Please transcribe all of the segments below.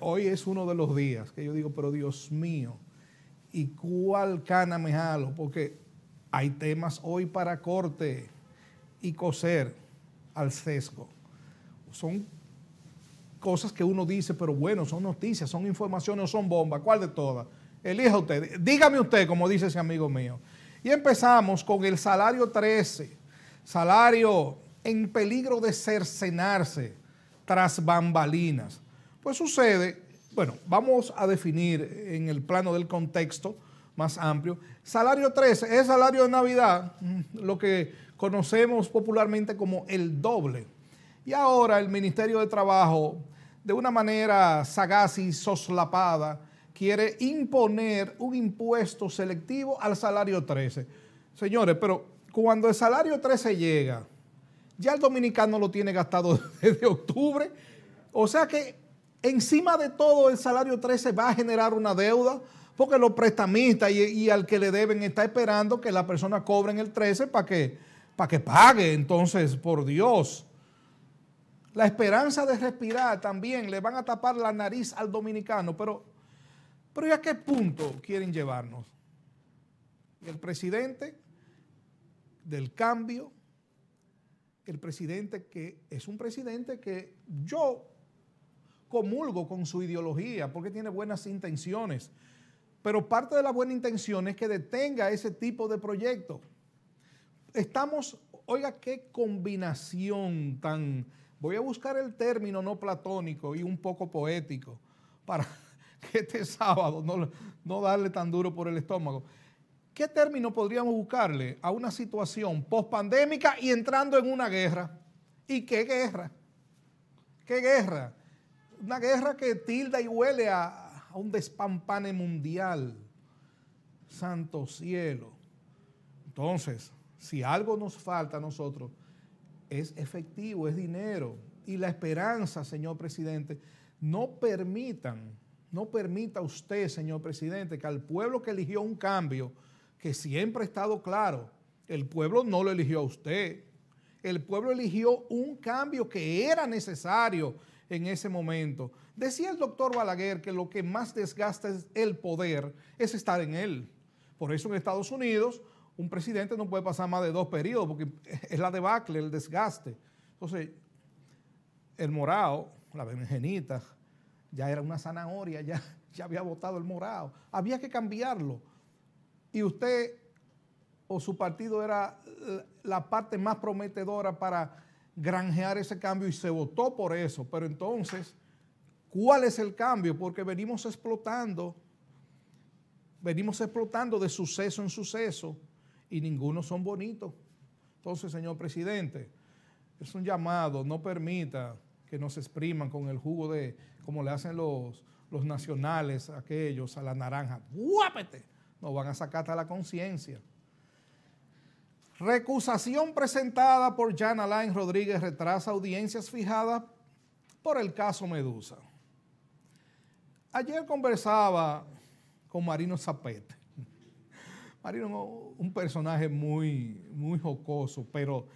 hoy es uno de los días que yo digo, pero Dios mío, ¿y cuál cana me jalo? Porque hay temas hoy para corte y coser al sesgo. Son cosas que uno dice, pero bueno, son noticias, son informaciones, son bombas. ¿Cuál de todas? Elija usted. Dígame usted, como dice ese amigo mío. Y empezamos con el salario 13, salario en peligro de cercenarse tras bambalinas. Pues sucede, bueno, vamos a definir en el plano del contexto más amplio. Salario 13 es salario de Navidad, mm, lo que conocemos popularmente como el doble. Y ahora el Ministerio de Trabajo, de una manera sagaz y soslapada, quiere imponer un impuesto selectivo al salario 13. Señores, pero cuando el salario 13 llega, ya el dominicano lo tiene gastado desde octubre. O sea que Encima de todo, el salario 13 va a generar una deuda porque los prestamistas y, al que le deben está esperando que la persona en el 13 para que, que pague. Entonces, por Dios, la esperanza de respirar también le van a tapar la nariz al dominicano, pero, pero ¿y a qué punto quieren llevarnos? El presidente del cambio, el presidente que es un presidente que yo comulgo con su ideología, porque tiene buenas intenciones. Pero parte de la buena intención es que detenga ese tipo de proyecto. Estamos, oiga, qué combinación tan... Voy a buscar el término no platónico y un poco poético para que este sábado no, no darle tan duro por el estómago. ¿Qué término podríamos buscarle a una situación post pandémica y entrando en una guerra? ¿Y qué guerra? ¿Qué guerra? una guerra que tilda y huele a, un despampane mundial. Santo cielo. Entonces, si algo nos falta a nosotros, es efectivo, es dinero. Y la esperanza, señor presidente, no permitan, no permita usted, señor presidente, que al pueblo que eligió un cambio, que siempre ha estado claro, el pueblo no lo eligió a usted. El pueblo eligió un cambio que era necesario en ese momento. Decía el doctor Balaguer que lo que más desgasta es el poder, es estar en él. Por eso en Estados Unidos un presidente no puede pasar más de dos periodos, porque es la debacle, el desgaste. Entonces, el morado, la benjenita, ya era una zanahoria, ya, ya había votado el morado. Había que cambiarlo. Y usted o su partido era la parte más prometedora para granjear ese cambio y se votó por eso. Pero entonces, ¿cuál es el cambio? Porque venimos explotando, venimos explotando de suceso en suceso y ninguno son bonitos. Entonces, señor presidente, es un llamado, no permita que nos expriman con el jugo de, como le hacen los, los nacionales aquellos, a la naranja. ¡Guápete! Nos van a sacar hasta la conciencia. Recusación presentada por Jan Alain Rodríguez retrasa audiencias fijadas por el caso Medusa. Ayer conversaba con Marino Zapete. Marino un personaje muy, muy jocoso, pero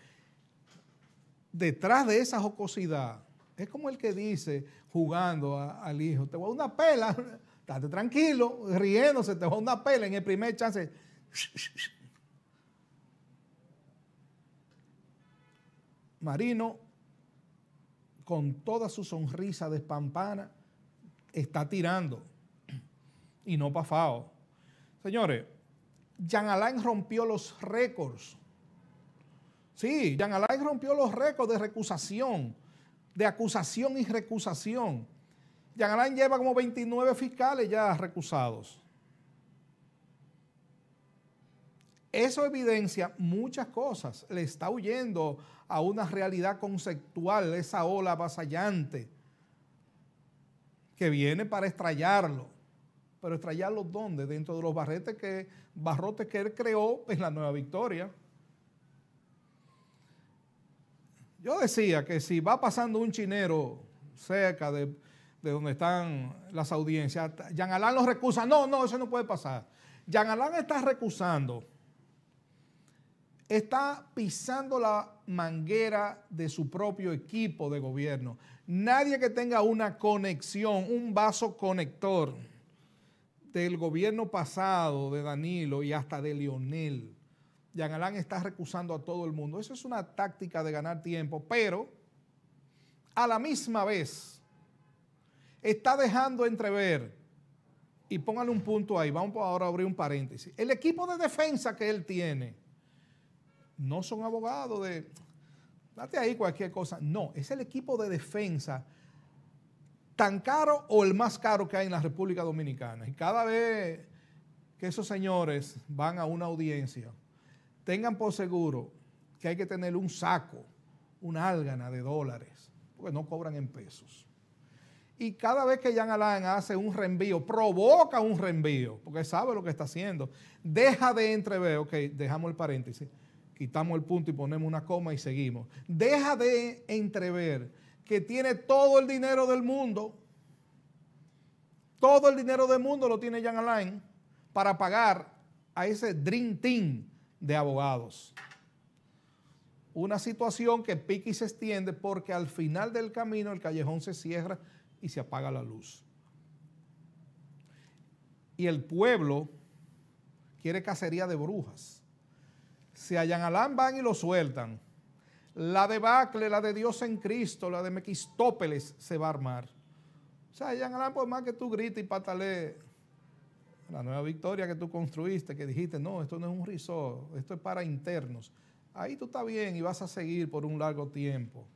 detrás de esa jocosidad es como el que dice, jugando al hijo, te voy a una pela, estate tranquilo, riéndose, te voy a una pela en el primer chance. Marino, con toda su sonrisa de espampana, está tirando y no pa' FAO. Señores, Jean Alain rompió los récords. Sí, Jean Alain rompió los récords de recusación, de acusación y recusación. Jean Alain lleva como 29 fiscales ya recusados. Eso evidencia muchas cosas. Le está huyendo a una realidad conceptual, esa ola avasallante que viene para estrellarlo. Pero estrellarlo ¿dónde? Dentro de los barretes que, barrotes que él creó en la Nueva Victoria. Yo decía que si va pasando un chinero cerca de, de donde están las audiencias, Jean Alain los recusa. No, no, eso no puede pasar. Jean Alain está recusando está pisando la manguera de su propio equipo de gobierno. Nadie que tenga una conexión, un vaso conector del gobierno pasado de Danilo y hasta de Lionel. Jean Alain está recusando a todo el mundo. Eso es una táctica de ganar tiempo, pero a la misma vez está dejando entrever, y póngale un punto ahí, vamos ahora a abrir un paréntesis, el equipo de defensa que él tiene, no son abogados de, date ahí cualquier cosa. No, es el equipo de defensa tan caro o el más caro que hay en la República Dominicana. Y cada vez que esos señores van a una audiencia, tengan por seguro que hay que tener un saco, una algana de dólares, porque no cobran en pesos. Y cada vez que Jan Alain hace un reenvío, provoca un reenvío, porque sabe lo que está haciendo, deja de entrever, ok, dejamos el paréntesis, quitamos el punto y ponemos una coma y seguimos. Deja de entrever que tiene todo el dinero del mundo, todo el dinero del mundo lo tiene Jan Alain para pagar a ese Dream Team de abogados. Una situación que pica y se extiende porque al final del camino el callejón se cierra y se apaga la luz. Y el pueblo quiere cacería de brujas. Si a Yan Alán van y lo sueltan. La debacle, la de Dios en Cristo, la de Mequistópeles se va a armar. O sea, Yan Alán, por más que tú grites y patale la nueva victoria que tú construiste, que dijiste, no, esto no es un risor, esto es para internos. Ahí tú estás bien y vas a seguir por un largo tiempo.